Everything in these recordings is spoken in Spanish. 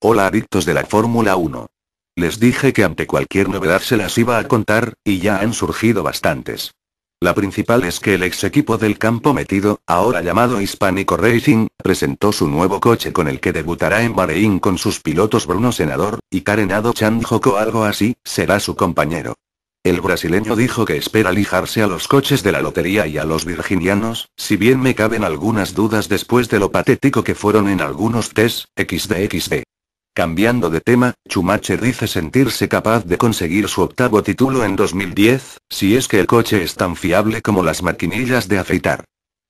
Hola adictos de la Fórmula 1. Les dije que ante cualquier novedad se las iba a contar, y ya han surgido bastantes. La principal es que el ex equipo del campo metido, ahora llamado Hispánico Racing, presentó su nuevo coche con el que debutará en Bahrein con sus pilotos Bruno Senador, y Karenado Chan. Chanjoko algo así, será su compañero. El brasileño dijo que espera lijarse a los coches de la lotería y a los virginianos, si bien me caben algunas dudas después de lo patético que fueron en algunos test, xdxd. Cambiando de tema, Schumacher dice sentirse capaz de conseguir su octavo título en 2010, si es que el coche es tan fiable como las maquinillas de afeitar.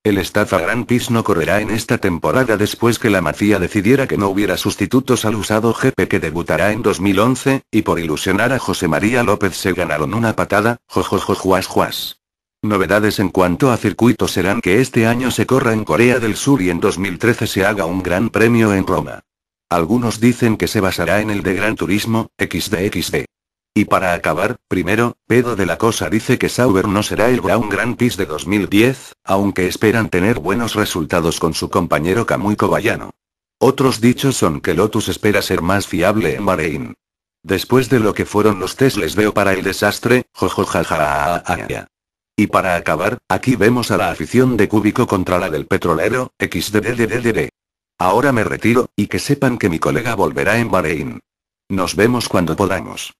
El Staffa Grand Prix no correrá en esta temporada después que la Macía decidiera que no hubiera sustitutos al usado GP que debutará en 2011, y por ilusionar a José María López se ganaron una patada, jojojo juas. Novedades en cuanto a circuitos serán que este año se corra en Corea del Sur y en 2013 se haga un gran premio en Roma. Algunos dicen que se basará en el de Gran Turismo, XDXD. Y para acabar, primero, Pedro de la Cosa dice que Sauber no será el Brown Grand Prix de 2010, aunque esperan tener buenos resultados con su compañero Kamui Kobayano. Otros dichos son que Lotus espera ser más fiable en Bahrein. Después de lo que fueron los test les veo para el desastre, jojojajaja. Y para acabar, aquí vemos a la afición de Cúbico contra la del petrolero, xddddd. Ahora me retiro, y que sepan que mi colega volverá en Bahrein. Nos vemos cuando podamos.